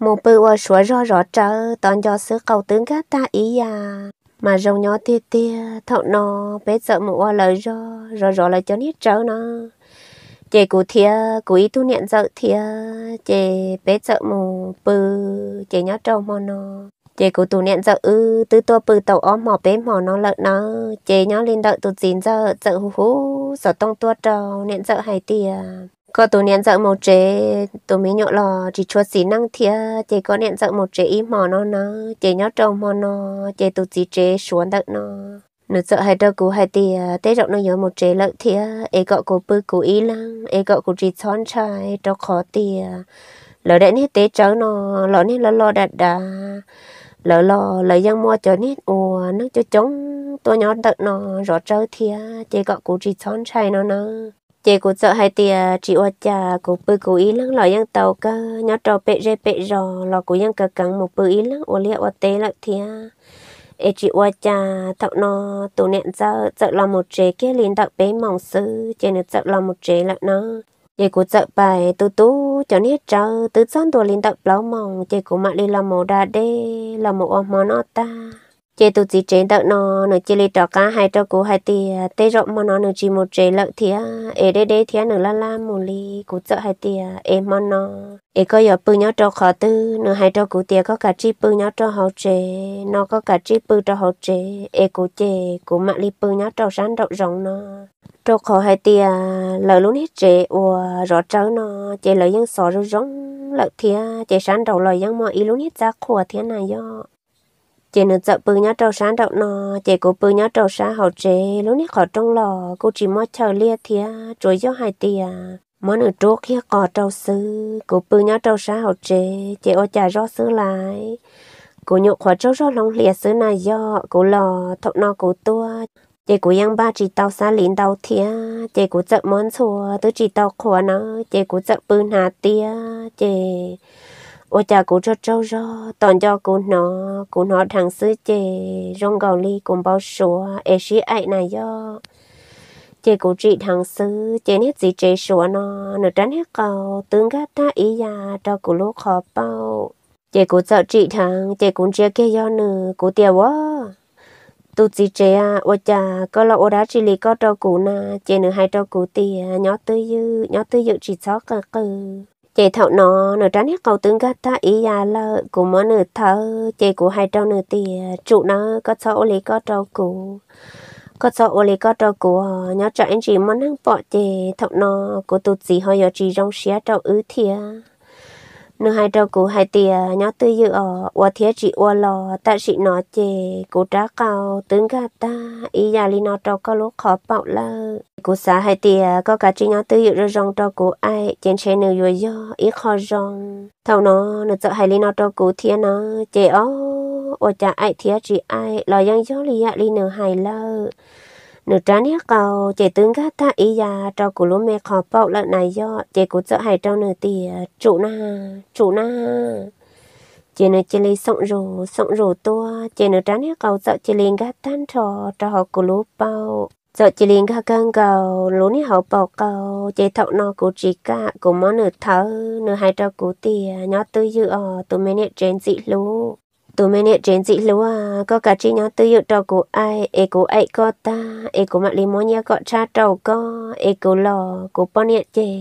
một bữa qua sủa rõ rõ chờ, toàn cho sứ cầu tướng cá ta ý à mà rồng nhỏ tia tia thọ nó bé sợ một qua lời rõ rõ rõ lời cho nít chờ nó chè cụ thia cụ ý tu niệm sợ thia chè bé sợ một bự chè nhớ trâu mò nó chè cụ tu niệm sợ ư tứ tua bự tàu ó mò bé mò nó lợn nó chè nhớ lên đợi tụt dín giờ sợ hú hú sợ tông tua trâu niệm sợ hay tia có tụ niệm dạo một chế tụ mi nhọ lò chỉ cho xí năng thia chế có niệm dạo một chế ý mò nó nó chế nhớ trồng mò nó chế tụ chỉ chế xuống đợt nó nửa sợ hai đâu cú hai tia tết rộng nó nhớ một chế lợi thia ấy gọi cô bư cô ý lăng ấy gọi cô chỉ son trai đâu khó tia lỡ đến nít tế cháu nó lỡ nít lỡ lo đặt đà lỡ lo lỡ giang mua cho nít ồ nó cho chống tôi nhớ đợt nó rõ trâu thia chế gọi cô chỉ son trai nó nó chị cũng sợ hai tia chị ở cha cũng bự cũng ý lắm lọ yang tàu cơ nhớ trò bệ rê bệ rò lọ của yang cờ cắn một bự ý lắm ô lia ô tê lại thia ê chị ở cha thọ nó tụ nẹn giờ sợ là một chế kia liền đạo bé mỏng sư chị nó sợ là một chế lại nó chị cũng sợ bài tu tu cho nên trâu tứ son tụ liền đạo lão mỏng chị cũng mặc đi làm màu đa đê làm màu màu nó ta chế tụ chỉ chế đậu nó nó chỉ lấy trò cá hai trò cú hai tì tê rộng mà nó nó chỉ một chế lợi thì à ế đê đê thì à nó là là một ly cú trợ hai tì ế mà nó ế có giờ bự nhau trò khó tư nó hai trò cú tìa có cả chi bự nhau trò hậu chế nó có cả chi bự trò hậu chế ế cú chế cú mạ ly bự nhau trò sáng rộng rộng nó trò khó hai tìa à, lợi luôn hết chế ủa rõ trớ nó chế lợi dân sò rồi rộng lợi thì chế sáng rộng lợi dân mọi ý luôn hết ra khổ thế này do chị nữ tập bự nhá trâu sáng đậu nọ chị cố bự nhá trâu sáng hậu chế lúc này khỏi trong lò cô chỉ mò chờ lia thía chuối gió hai tia, món ở trô kia cò trâu sư cố bự nhá trâu sáng hậu chế chị ô chả rót sư lại cố nhộn khỏi trâu rót lòng lia sư này do cố lò thọ nò cố tua chị cố yang ba chỉ tàu xa lín tàu thía chị cố tập món xùa tôi chỉ tàu khóa nó chị cố tập bự hà tia, chị ô cha cũng cho cháu cho toàn cho cô nó cô nó thằng sư chè rong gạo ly cùng bao sủa ế sĩ ai này do chè của trị thằng sư chè nét gì chè sủa nó nửa tránh hết cầu tướng gắt ta ý già, cho cô lúa khó bao chè của sợ trị thằng chè cũng chia kia do nửa của tiều quá tu chỉ trẻ à ô cha có lo ô đá chỉ lì có cho cũ na chè nửa hai cho cũ tiều, nhỏ tư dư nhỏ tư dư chỉ sáu cả cừ chị thợ nó nửa trán hết cầu tướng gắt ta ý ya lơ của mà nửa thợ chị của hai trâu nửa tì trụ nó có cho ô lý có trâu cũ có cho ô lý có trâu cũ ờ, nhớ cho anh chị món ăn bỏ chị thợ nó của tụt gì hơi giờ chị trong xé trâu ứ thiệt nó hai trâu cụ hai tia nhớ tư dự ở và thế chị và lò ta chị nó chê cụ trả cao tướng gà ta ý nhà li nó trâu có lúc khó bạo lơ cụ xã hai tia có cả chỉ nhớ tư dự rồi rong trâu cụ ai trên xe nửa vừa do ý khó rong thâu nó nó sợ hai li nó trâu cụ thiên nó chê ó và cha ai thiết chị ai lo dân gió li ạ li nửa hai lơ nữ trái nhé cầu chạy tướng gắt ta ý ya cho cụ lúa mẹ khó bọc lợn này do chạy cụ sợ hay cho nửa tì trụ ờ, na trụ na chạy nửa chạy lên sọng rồ sọng rồ to chạy nửa trái nhé cầu sợ chị liền gắt tan trò cho họ cụ lúa bao sợ chị liền gắt cơn cầu lúa nhé họ bọc cầu chị thọ nó cụ chỉ cả cụ món nữ thở nữ hay cho cụ tì nhỏ tư dư ở tụi mẹ nè trên dị lúa tụi mình hiện trên dị lúa à. có cả chi nhóm tư dụng trò của ai ê của ấy có ta ê của mặt lý mối nhớ có cha trầu có ê của lò của bọn hiện chè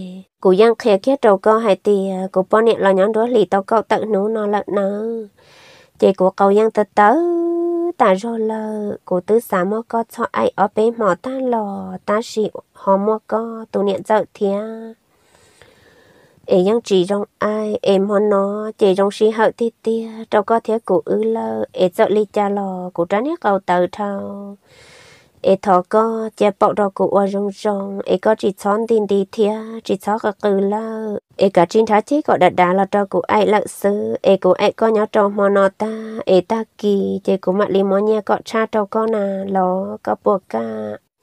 cô giang khè khía trầu có hai tì à. của bọn hiện lò nhóm đó lì tao có tận nú nó lợn nó chè của cậu giang tớ tớ ta rồi lờ cô tư xá mơ có cho ai ở bên mỏ ta lò ta xị hò mơ có tụi niệm dậu thia em yang chỉ trong ai em hôn nó chỉ trong sinh hậu tê tê trong có thế cụ ư lơ em sợ ly cha lò cụ trái nước cầu tờ thao em thọ có chỉ bọc đồ cụ ở trong trong em có chỉ xoắn tin đi thia chỉ xó cả cừ lơ em cả trên thái chết gọi đặt đá là cho cụ ai lợn sư em cụ ai có nhớ trong mò nó ta em ta kỳ chỉ cụ mặt li món nhà có cha trong con nà lò có buộc cả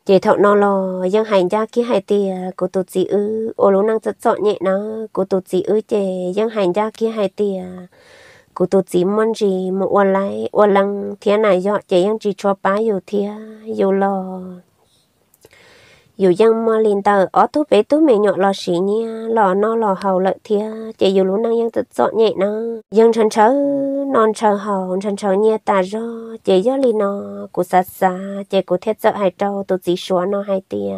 chị thọ nó lo dân hành ra kia hai tì à, cô tụt chị ư ô lú năng rất chọn nhẹ nó cô tụt chị ư chị dân hành ra kia hai tì à, cô tụt chị mong gì một ô lại ô lăng thế này do chị dân chỉ cho bá yêu thế yêu lo dù dân mà liền tờ ở thú bé tú mẹ nhọ lò xí nha lò no lò hầu lợi thia chỉ dù lúc năng dân tự dọn nhẹ nó dân chân chớ non chờ hầu chân chớ nhẹ ta do chỉ gió liền nó cụ xa xa chỉ cụ thiết sợ hai trâu tụ chỉ xóa nó hai tia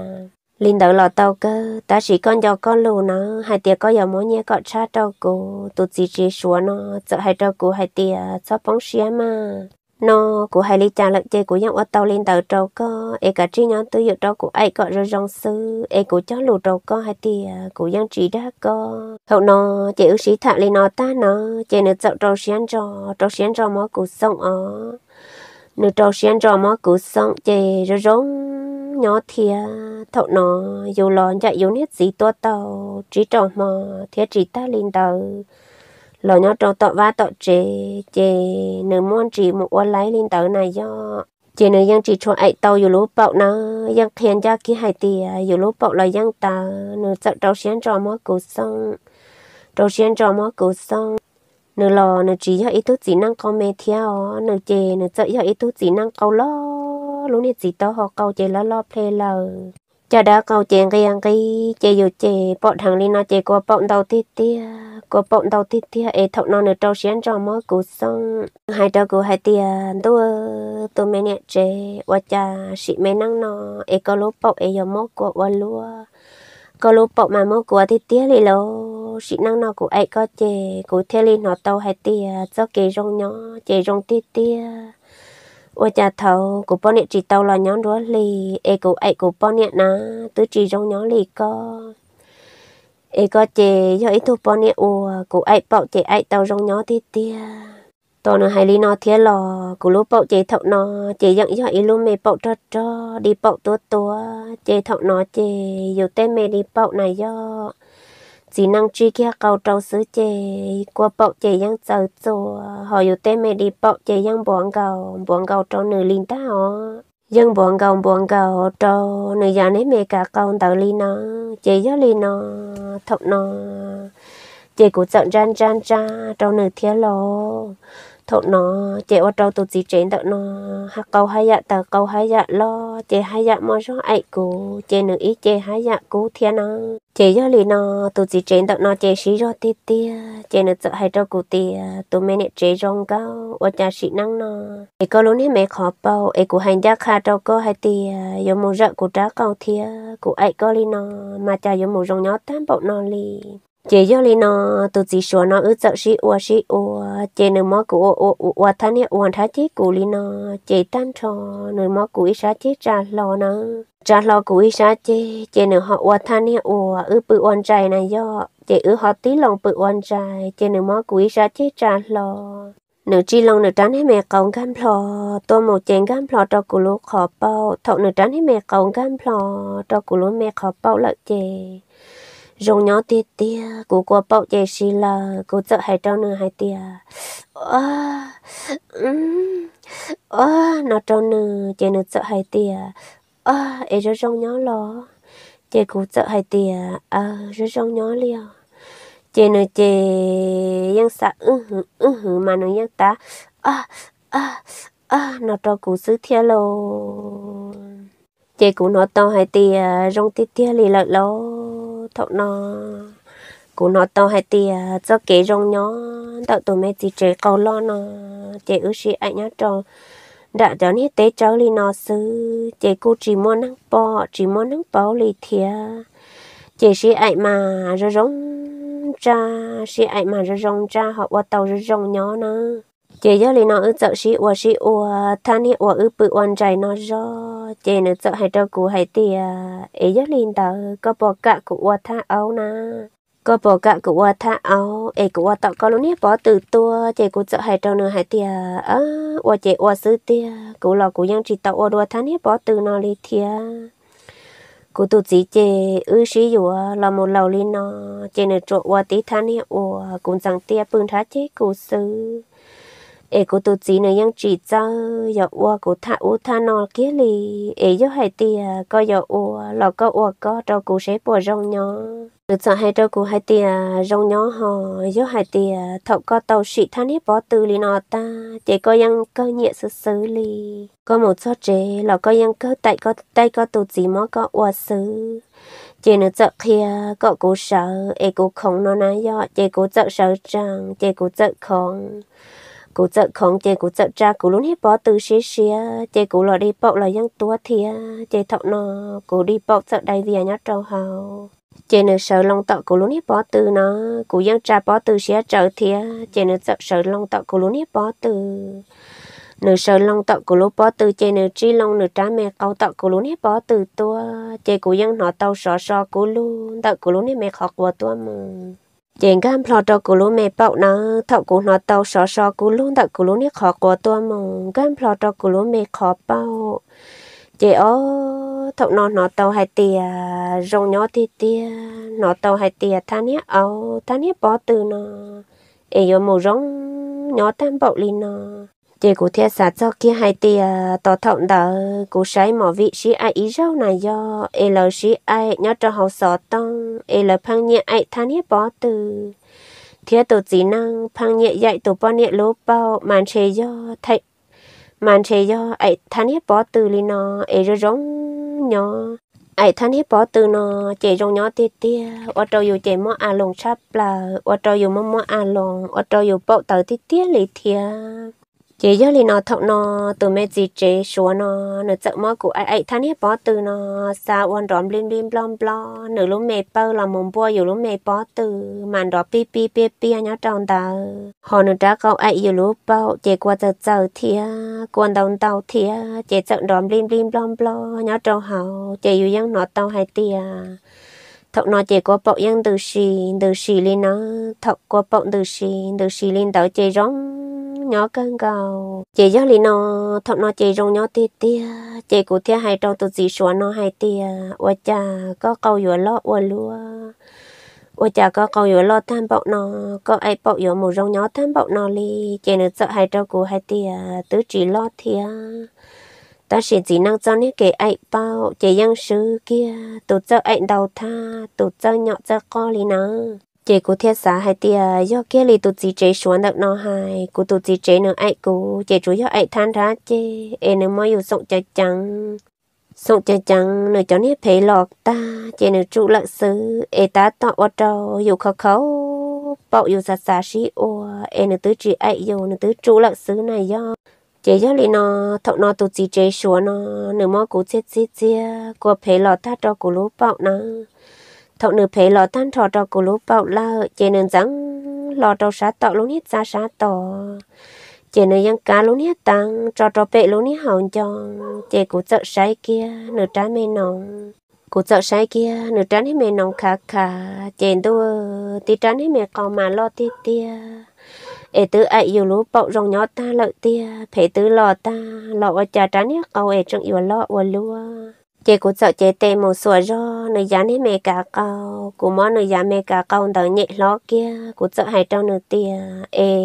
linh đợi lò tàu cơ ta chỉ con giò con lù nó hai tia có giờ mỗi nhẹ cọ cha trâu cụ tụ chỉ chỉ xóa nó sợ hai trâu cụ hai tia cho bóng xía mà nó của hai lý cha lợi chơi của dòng ô tàu lên tàu trâu có e cả chi nhóm tư dự trâu của ai có rồi rong sư e của chó lù trâu có hai tì của dân trí đã có hậu nó chơi ước sĩ thạ lên nó ta nó chơi nữa dạo trâu xiên trò trâu xiên trò mó của sông ó nữa trâu xiên trò mó của sông chơi rồi rong nhỏ thìa thậu nó dù lòn chạy dù nét gì tua tàu trí trò mò thiết trí ta lên tàu lò nhau trâu tọ va tọ chế chế nửa môn chỉ một quan lái lên tàu này do chế nửa giang chỉ cho ấy tàu dù lúa bậu nó giang khen gia kia hai tì dù lúa bậu là giang ta nửa sợ trâu xiên trò mó cù xong trâu xiên trò mó cù xong nửa lò nửa chỉ cho ý tốt chỉ năng câu mè theo nửa chế nửa sợ cho ý tốt chỉ năng câu lo lúc này chỉ tao họ câu chế lo lo phê lờ cho đã câu chuyện cái ăn cái chơi dù chơi bọn thằng linh nó chơi qua bọn đầu tít tía qua bọn đầu tít tía ấy thọ nó nửa trâu xén cho mớ cú xong hai trâu cú hai tia, tôi tôi mẹ nè chơi và cha sĩ mẹ nắng nó ấy có lúc bọn ấy giờ mớ của và lúa có lúc bọn mà mớ của tít tía thì lo sĩ nắng nó của ấy có chơi cú theo linh nó tàu hai tia, cho kỳ rong nhỏ chơi rong tít tía ô cha thầu của bọn nè chỉ tàu là nhóm đó lì ê của ấy của bọn nè na tứ chỉ trong nhóm lì co, ê co chè do ít thu bọn nè ô của ấy bảo chè ấy tàu trong nhóm thì tia tàu nó hay lì nó thế lò của lúc bảo chè thọc nó chè dặn do ít lúc mẹ bảo cho cho đi bảo tua tua chè thọc nó chè dù tên mẹ đi bảo này do chỉ năng chi kia cầu trâu xứ chè qua bọc chè yang chờ cho họ yêu tên mẹ đi bọc chè yang bọn gầu bọn gầu trâu nửa linh ta họ dân bọn gầu bọn gầu trâu nửa già nấy mẹ cả cầu tàu li nó chè gió li nó thọc nó chè của trận ran ran ra trâu nửa thiên lộ thọ nó chế ở trâu tổ chức chế đó nó ha câu hay dạ tờ câu hay dạ lo chế hay dạ mà rõ ấy cố chế nữ ít chế hay dạ cố thiên nó chế do lì nó tổ chức chế đó nó chế xí rõ tít tía chế nữ sợ hay trâu cố tia tụ mẹ nè chế rong cao ở nhà sĩ năng nó ấy có luôn hết mẹ khó bao ấy cố hành gia khá trâu có hai tia yo mù rợ cố trá cầu thiên cố ấy có lì nó mà cha yo mù rong nhó tam bộ nó lì จยลนอตุจีชวนอจชีอวชีอวเจนมอกูอวทันเนอวทัจกูลีนอเจตันชอนมอกูอิชาจจาลอนะ จาลอกุยชาเจเจนหอวทันเนอวอือปือวันใจนายอเจอือหอตีลองปือวันใจ เจนมอกูอิชาจจาลอเนื้อจีลองเนื้อจันให้แม่กางกันพลอตัวหมูเจงกันพลอตอกุลุขอเป้าเถอกเนื้อจันให้แม่กางกันพลอตอกุลุแม่ขอเป้าละเจ rong nhỏ tia tia của cô bọc dây xì là cô sợ hai trâu nữa hai tia à um à nó trâu nữa chị nữa sợ hai tia à ấy rồi rong nhỏ lo chị cũng sợ hai tia à rồi rong nhỏ liều chị nữa chị ยัง sợ ừ hử ừ hử mà nó yên ta, à à à nó trâu cũng xứ thiệt lo chị cũng nói to hai tia rong tia tia lì lợn lo thọ nó cú nó tao hay tì à, cho kế rong nhó đậu tụi mẹ chỉ chế cầu lo nó chế ước sĩ anh nhá trò đã cho hết tế cháu li nó xứ chế cô chỉ muốn nắng bò chỉ muốn nắng bò li thia chế sĩ anh mà rồi rong cha sĩ anh mà rồi rong cha họ qua tàu rồi rong nhó nó chế giờ li nó ước cháu sĩ qua sĩ qua thanh hi qua ước bự quan trai nó rồi chị nữa sợ hai trâu cụ hai tì ấy à, giấc linh tờ có bỏ cả cụ qua tha áo na có bỏ cả cụ qua tha áo ấy cụ qua tọ có lúc nít bỏ từ tua chị cụ sợ hai trâu nữa hai tì á à, qua chê qua sư tì cụ lò cụ yang chỉ tọ qua đua tha nít bỏ từ nó đi thia cụ tụ chỉ chị ư sĩ dù là một lầu linh nó chị nữa trộn qua tí tha nít qua cụ rằng tia bưng thá chế cụ sư เอกูตัวจีเนี่ยยังจีเจ้าอย่าอ้วกูท่าอู้ท่านอเกี้ยลีเอ๋ยให้เตียก็อย่าอ้วเราก็อ้วก็เรากูใช้ปวดรองย้อหรือจะให้เรากูให้เตียรองย้อหอย่าให้เตียเถาก็เตาฉีท่านี้ปอตือลีนอตาเจก็ยังก็เหยียซื้อซื้อลีก็หมดซอเจเราก็ยังก็ไตก็ไตก็ตัวจีมอก็อ้วซื้อเจนจะเคลียก็กูเสอเอกูของนอนะยอเจกูจะเสอจังเจกูจะของ cú chợ không chơi cú chợ cha cú luôn hết bỏ từ xí xía chơi cú lò đi bọc là dân tua thì chơi thọ nó cú đi bọc chợ đại về nhá trâu hào chơi nữ sợ lòng tọ cú luôn hết bỏ từ nó cú dân cha bỏ từ xía chợ thì chơi nữ chợ sợ lòng tọ cú luôn hết bỏ từ nửa sợ long tọ cú luôn bỏ từ chơi nửa tri long nửa trái mẹ câu tọ cú luôn hết bỏ từ tua chơi cú dân họ tàu sọ sọ cú luôn tọ cú luôn hết mẹ học của tua mà chèn gam lo cho cú lú mẹ bậu nó thọ cú nó tàu sò sò cú lú đặt cú lú nít khó của tôi mong gam lo cho cú lú mẹ khó bậu chị ó thọc nó nó tàu hai tia rong nhỏ tia tia nó tàu hai tia than nhé ó than nhé bỏ từ nó ấy màu rong nhỏ tam bậu lên nó chỉ có thiệt xã cho kia hai tia à, tỏ thọng đó cụ sấy mỏ vị sĩ ai ý rau này do e là sĩ ai nhớ cho hậu sọ tông e là phăng nhẹ ai than hết bỏ từ thế tổ chỉ năng phăng nhẹ dạy tổ bao nhẹ lố bao màn chế do thạch màn chế do ai than hết bỏ từ li nó e rồi giống nhỏ ai than hết bỏ từ nó chạy giống nhỏ tia tia ở trâu dù chạy mỏ à lồng sắp là ở trâu dù mỏ mỏ à lồng ở trâu dù bậu tờ tia tia lì thiệt chế giờ thì nó thọc nó từ mấy gì chế số nó nó chợ mò của ai ai thằng này bỏ từ nó xa quan rộm lim lim blom blom nửa lúc mẹ bao là mồm bua dù lúc mẹ bỏ từ màn đó pi pi pi pi nhá tròn ta họ nửa đã câu ai dù lúc bao chế qua chợ chợ thia quan đầu tàu thia chế chợ rộm lim lim blom blom nhá tròn hậu chế dù dân nó tàu hai tia thọc nó chỉ qua bọc dân từ xì từ xì lên nó thọc qua bọc từ xì từ xì lên tàu chế rong nhỏ cân cầu chị gió lì nó thọ nó chị rong nhỏ tia tia chị cụ tia hai trâu tụi chị xóa nó hai tia ủa cha có câu vừa lo ủa lúa ủa cha có câu vừa lo tham bọc nó có ai bọc vừa một rong nhỏ tham bọc nó li chị nữa sợ hai trâu cụ hai tia tứ chỉ lo thia ta sẽ chỉ năng cho nên kể ai bao chị dân sư kia tụi cho ai đầu tha tụi cho nhỏ cho co lì nó chế của thiết xã hai tia do kia lì tụt gì chế xuống được nó hay cô tụt gì chế nữa ai cô chế chủ do ai than ra chế em nữa mới dùng sông cho trắng sông cho trắng nữa cho nếp phê lọt ta chế nữa trụ lợn xứ em ta tọt ở trâu dù khó khó bọ dù sạt sạt xí ô em nữa tứ chỉ ai dù nữa tứ trụ lợn xứ này do chế do lì nó thọ nó tụt gì chế xuống nó nữa mới của chết chết chết của phê lọt ta cho cô lúa bọ nó thọ nửa phê lò tan thọ trò cổ lúa bạo la chế nên răng lò trò xá tọ luôn hết ra xá tọ chế nên răng cá luôn hết tăng trò trò bệ luôn hết hỏng cho chế cụ trợ sai kia nửa trái mê nòng cụ trợ sai kia nửa trái hết mê nòng khà khà chế tu tí trái hết mê còn mà lo tê tia ê tứ ai yêu lúa bạo rong nhỏ ta lợi tia phê tứ lò ta lọ cha trái hết câu ê trong yêu lọ và lúa chị cũng sợ chị tê một sủa cho nơi giá này mẹ cả câu cũng món nơi giá mẹ cả câu đỡ nhẹ lo kia cũng sợ hai trâu nửa tiền e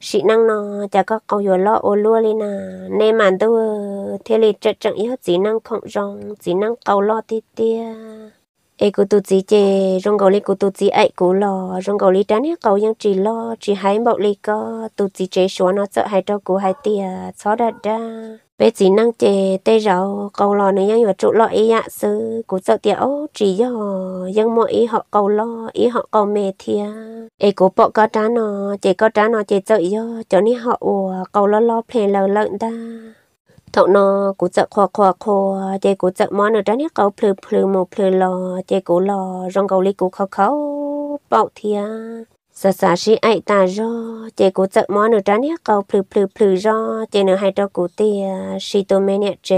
sĩ năng nó chả có câu vừa lo ô lúa lên nà nên mà tôi thế lịch trận trận yếu chỉ năng không rong chỉ năng câu lo tê tê ê cô tu chỉ chê rong gầu li cô tu chỉ ấy cô lo rong gầu li trán hết cầu nhưng chỉ lo chỉ hái bọc li có tu chỉ chế số nó sợ hai trâu cô hai tia xó đặt ra bé chỉ năng chè tê rau cầu lò này nhưng mà trụ lọ ý ạ sư cụ sợ tiểu chỉ do dân mọi ý họ cầu lo ý họ cầu mê thia ê cụ bộ có trá nó chè có trá nó chè sợ do cho nên họ ủa cầu lo lo phê lợn lợn ta thọ nó cụ sợ khoa khoa khoa chè cụ sợ món ở trá nó cầu phừ phừ một phừ lò chè cụ lò rong cầu ly cụ khó khó bạo thia sợ sợ sĩ ai ta rõ chị cũng sợ món nữa trán hết câu plừ plừ plừ rõ chị nữa hay cho cụ tia sĩ tôi mẹ nè chị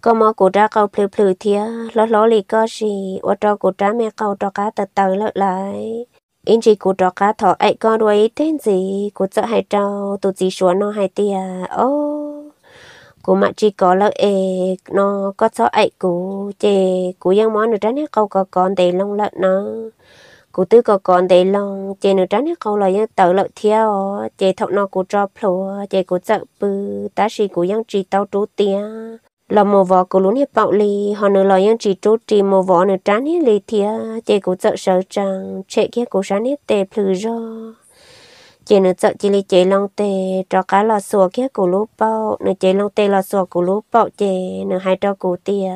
có mò cụ ra câu plừ plừ thía ló ló lì có gì ô cho cụ ra mẹ câu cho cá tờ tờ lợi lại in chị cụ cho cá thọ ấy con đuôi tên gì cụ sợ hay trâu tụt gì xuống nó hay tia ô cụ mà chỉ có lợi ê nó có sợ ấy cụ chị cụ giang món nữa trán hết câu có còn để long lợn nó cụ tư có còn để lòng chị nữ trắng câu lời tự lợi theo chị thọc nó cụ cho phù chị cụ sợ bư tá sĩ cụ yang trì tao trú tia là một vợ cụ luôn hiệp bạo ly họ nữ lời yang trì trú trì một vợ nữ trắng hết lì thia chị cụ sợ sợ rằng chị kia cụ sáng hết tề phù do chị nữ sợ chị lì chị lòng tề cho cá là sủa kia cụ lú bao nữ chị lòng tề là sủa cụ lú bao chị nữ hai cho cụ tia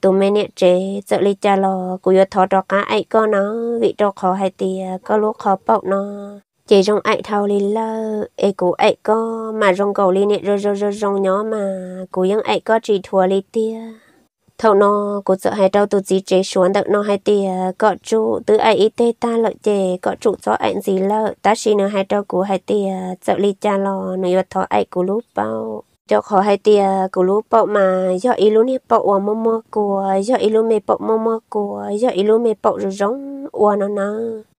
tụi mình nè chế sợ lý cha lo cũng yêu thọ trò cá ấy có nó vị trò khó hay thì có lúc khó bọc nó chế trong ấy thao lý lơ ấy cũng ấy có mà trong cầu lý nè rồi rồi rồi trong nhỏ mà cũng vẫn ấy có chỉ thua lý tia thầu nó cũng sợ hai trâu tụi gì chế xuống đợt nó hay thì có trụ từ ấy tê ta lợi chế có trụ cho ấy gì lơ ta chỉ nó hai trâu cũng hay thì sợ lý cha lo nó yêu thọ ấy cũng lúc bao cho họ hay tia của lũ bọ mà do ý lũ này bọ và mơ mơ của do ý lũ mẹ bọ mơ mơ của do ý lũ mẹ bọ rồi rong, và nó nó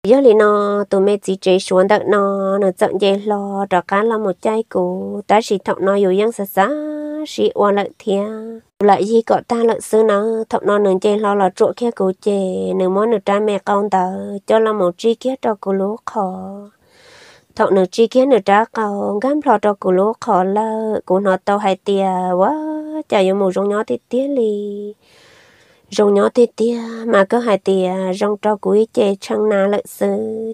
do lý nó tụi mẹ chỉ chế xuống đợt nó nó chọn dây lo đó cá là một chai của ta chỉ thọc nó yếu dân sạch sá chỉ và lợi thia lại gì có ta lợi xứ nó thọc nó nương dây lo là chỗ kia của chè nương món nửa trai mẹ con tờ cho là một chi kia cho của lũ khó thọ nửa chi kiến nửa trá cầu à, gam lo cho cụ lúa khó là cụ nó tàu hai tia quá chả yêu mù rong nhỏ thì tia li rong nhỏ thì tia mà cứ hai tia rong cho cụ ý chê trăng na lợi sư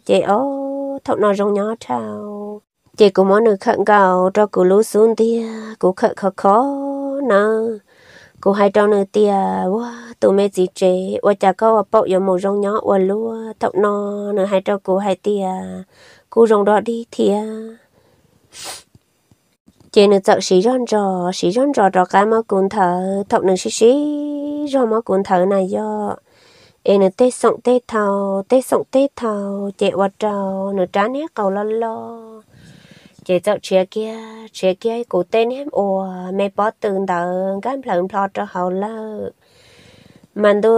chê ô thọ nó rong nhỏ trao chê cụ món nửa khẩn cầu cho cụ lỗ xuống tia cụ khẩn khó khó nè cụ hai trâu nửa tia quá tụi mẹ gì chê quá chả có bọc yêu mù rong nhỏ quá lúa thọ nó nửa hai trâu cụ hai tia cú rồng đó đi thì à, chị nữ tật xí rón rò xí rón rò rò cái máu cuốn thở thọc nữ xí xí rò máu cuốn thở này do em nữ tê sọng tê thầu tê sọng tê thầu chị quạt trầu nữ trán hết cầu lo lo chị tật chia kia chia kia cụ tên em ủa mẹ bỏ từng tầng gắn phận phò cho hậu lơ mình đu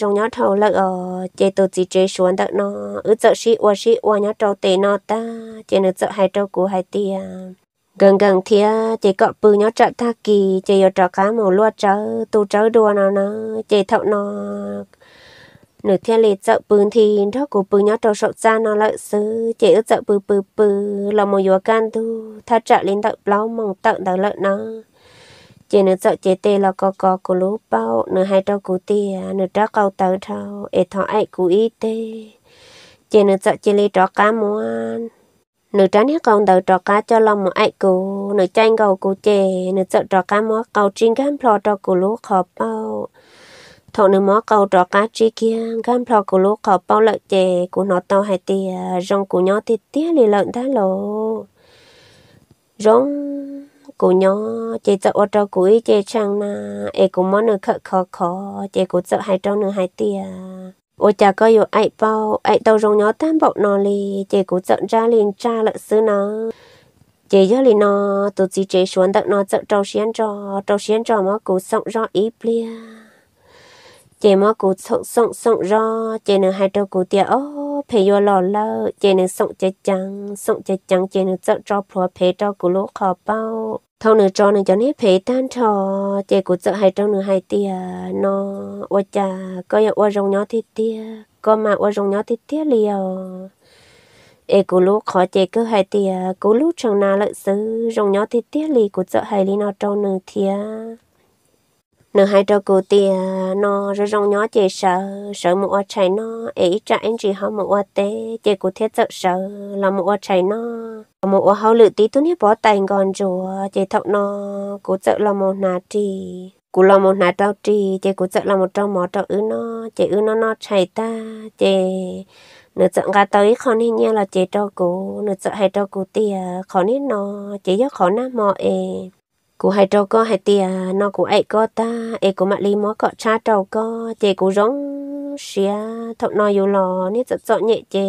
rong nhớ thầu lợ ở ờ, chế tổ chỉ chế xuống đó nó ở chợ sĩ ở sĩ ở nhà trâu tê nó ta chế nó chợ hai trâu của hai tia gần gần thì chế cọ bự nhà chợ ta kỳ chế ở trò cá màu lúa chợ tu chợ đua nó nó chế thợ nó nửa thiên lệ chợ bự thì nó của bự nhà trâu sọt ra nó lợi xứ chế ở chợ bự bự bự là một vừa can tu thắt chợ lên đợt lão mong tận đợt lợi nó chỉ nữa sợ chế tê là có có cú lũ bao nữa hai trâu cú tê nữa trâu câu tàu trâu ế thọ ấy cú y tê chỉ nữa sợ chỉ lê trò cá muôn nữ tránh hết con tàu trò cá cho lòng một ai cú nữ tranh cầu cú chê nữ sợ trò cá mó cầu trên gan phò trò cú lú khó bao thọ nữ mó cầu trò cá chi kia gan phò cú lú khó bao lợi chê cú nọ tàu hai tê rong cú nhỏ thịt tía lì lợn đã lộ rong cô nhỏ chị cho ở trong cuối chị chăng na em cũng muốn được khờ khó khó chị cô sợ hai trong nửa hai tia ô cha có yêu ai bao ai đâu rong nhỏ tam bộ nó li chị cũng sợ ra liền cha lợn xứ nó chị giờ liền nó tụi chị chị xuống tận nó sợ trâu xiên trò trâu xiên trò mà cũng sống rõ ý plea chị mà cũng sống sống sống rõ chị nửa hai trong cô tia ô chăng, chăng 陪我老了，姐能送姐讲，送姐讲姐能找找婆陪找古罗考包。thâu nửa cho nửa cho nếp phê tan thò chè của sợ hai trong nửa hai tia nó ô chà có nhà ô rồng nhỏ thịt tia có mà ô rồng nhỏ thịt tia liều ê của lô khó chè cứ hai tia của lô chẳng nào lợi sứ rồng nhỏ thịt tia lì của sợ hai lì nó trong nửa thia nửa hai trâu cụ thì à, nó rất rong nhỏ chỉ sợ sợ một ô chạy nó ấy trả anh chỉ họ một ô tế chỉ cụ thiết sợ sợ là một ô chạy nó một ô hậu lự tí tuấn hiếp bỏ tay còn rùa chỉ thọ nó cụ sợ là một nà trì cụ là một nà trâu trì chỉ cụ sợ là một trâu mỏ trâu ứ nó chỉ ứ nó nó chạy ta chỉ nửa sợ gà tới khó nên nha là chỉ trâu cụ nửa sợ hai trâu cụ thì khó nên nó chỉ do khó nát mò e cụ hai trâu có hai tia nó cụ ấy có ta ấy cụ mặt li mó có cha trâu có chè cụ rong xia thọc nó yêu lò nít sợ sợ nhẹ chè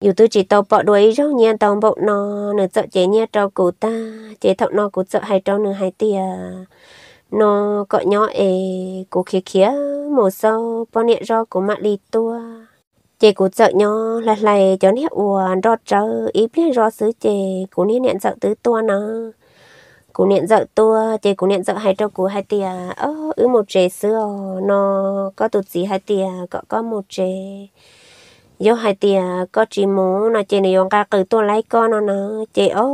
dù tư chỉ tàu bỏ đuổi rau nhẹ tàu bộ nó nửa sợ chè nhẹ trâu cụ ta chè thọc nó cụ sợ hai trâu nửa hai tia nó có nhỏ ấy cụ khía khía màu sâu bao nhẹ rau cụ mặt li tua chị cũng sợ nhỏ là lại cho nét uồn rót trâu ít biết rót xứ chị cũng nên nhận sợ tứ tua nó cú niệm dạo tua chị cú niệm dạo hai trâu cú hai tia ơ ứ một trẻ xưa nó có tụt gì hai tia có có một trẻ do hai tia có chị mũ nó chị này 用 cả cử tua lấy con nó nó chị ơ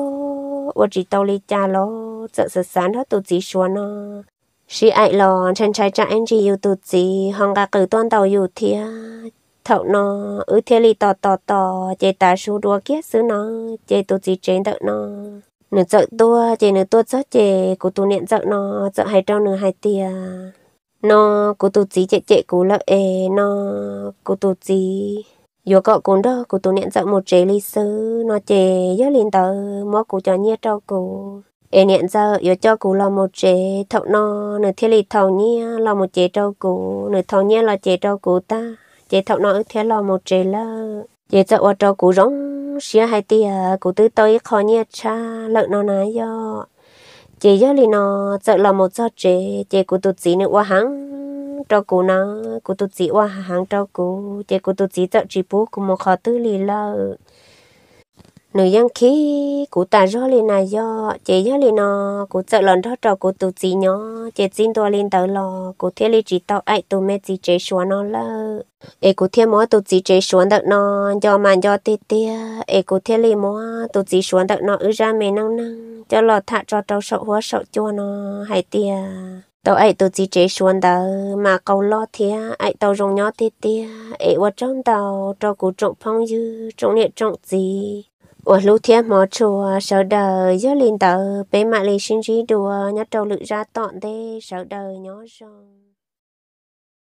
ô chị tàu đi cha lo sợ sợ sáng hết tụt gì xua nó chị ai lo trên trái cha anh chị yêu tụt gì hông cả cử tuân tàu yêu thia thậu nó ứ thia li tò tò tò chị ta su đua kia xứ nó chị tụt gì trên tợ nó nửa sợ tua chè nửa tua sợ chè cụ tu niệm sợ nó sợ hai trâu nửa hai tia nó cụ tu chỉ chạy chạy cụ lợi ê nó cụ tu chỉ yo cọ cũng đó cụ tu niệm sợ một chế ly sứ nó chè gió liền tờ mó cụ cho nhia trâu cụ ê niệm sợ yo cho cụ là một chế thọ nó nửa thiên lý thầu nhia là một chế trâu cụ nửa thầu nhia là chế trâu cụ ta chế thọ nó thế là một chế lơ giờ cho ở trong cũ rong xia hai tia cũ tư tôi khó nhẹ cha lợn nó nái do chị giờ li nó chợ là một giờ chị chị cũ tụt chỉ nữa qua hàng cho cũ nó cũ tụt chỉ qua hàng cho cũ chị cũ tụt chỉ chợ chỉ bố cũ một khó tư li lợn nữ dân khí cụ ta rõ lên này do chị rõ lên nó cụ sợ lần đó trò cụ tụ chị nhỏ chị xin tôi lên tới lò cụ thiết lý chỉ tao ấy tụ mẹ chị chế xuống nó lơ ê cụ thiết mua tụ chị chế xuống đợt nó do mà do tê tê ê cụ thiết lý mua tụ chị xuống được nó ư ra mẹ năng năng cho lò thả cho trâu sợ hóa sợ chua nó hay tia tao ấy tao chỉ chế xuống đó mà cầu lo thế ấy tao dùng nhỏ tê tê ấy qua trong tao cho cụ trọng phong dư trọng liệt trọng gì ủa lũ thiên mò chùa sợ đời gió lên tờ bé mạ lì sinh trí đùa nhá trâu lự ra tọn thế sợ đời nhó rồi